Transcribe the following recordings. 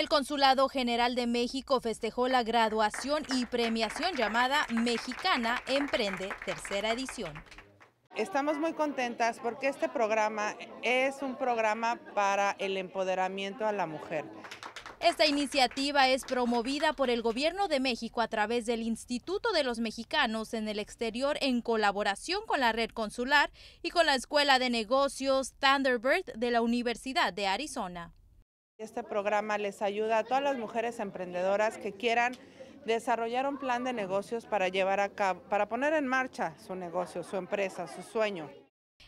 El Consulado General de México festejó la graduación y premiación llamada Mexicana Emprende, tercera edición. Estamos muy contentas porque este programa es un programa para el empoderamiento a la mujer. Esta iniciativa es promovida por el Gobierno de México a través del Instituto de los Mexicanos en el Exterior en colaboración con la Red Consular y con la Escuela de Negocios Thunderbird de la Universidad de Arizona. Este programa les ayuda a todas las mujeres emprendedoras que quieran desarrollar un plan de negocios para llevar a cabo, para poner en marcha su negocio, su empresa, su sueño.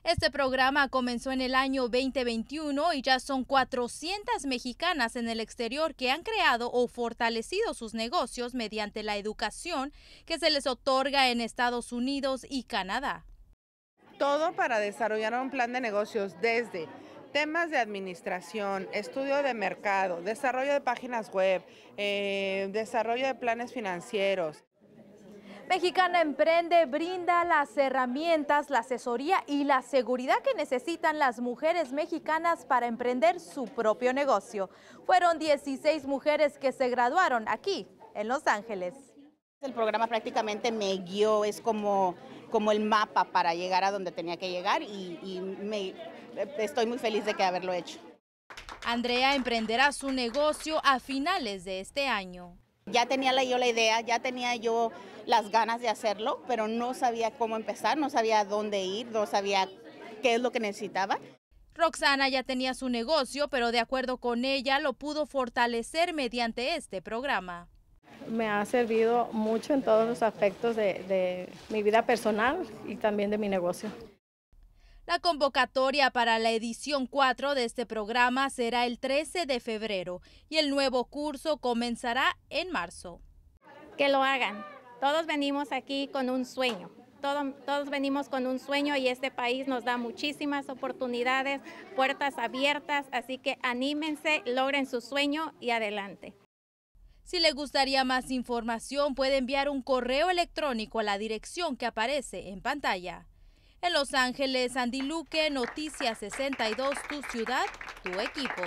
Este programa comenzó en el año 2021 y ya son 400 mexicanas en el exterior que han creado o fortalecido sus negocios mediante la educación que se les otorga en Estados Unidos y Canadá. Todo para desarrollar un plan de negocios desde temas de administración, estudio de mercado, desarrollo de páginas web, eh, desarrollo de planes financieros. Mexicana Emprende brinda las herramientas, la asesoría y la seguridad que necesitan las mujeres mexicanas para emprender su propio negocio. Fueron 16 mujeres que se graduaron aquí, en Los Ángeles. El programa prácticamente me guió, es como, como el mapa para llegar a donde tenía que llegar y, estoy muy feliz de que haberlo hecho. Andrea emprenderá su negocio a finales de este año. Ya tenía yo la idea, ya tenía yo las ganas de hacerlo, pero no sabía cómo empezar, no sabía dónde ir, no sabía qué es lo que necesitaba. Roxana ya tenía su negocio, pero de acuerdo con ella lo pudo fortalecer mediante este programa me ha servido mucho en todos los aspectos de, mi vida personal y también de mi negocio. La convocatoria para la edición 4 de este programa será el 13 de febrero y el nuevo curso comenzará en marzo. Que lo hagan. Todos venimos aquí con un sueño. todos venimos con un sueño y este país nos da muchísimas oportunidades, puertas abiertas, así que anímense, logren su sueño y adelante. Si le gustaría más información, puede enviar un correo electrónico a la dirección que aparece en pantalla. En Los Ángeles, Andy Luque, Noticias 62, tu ciudad, tu equipo.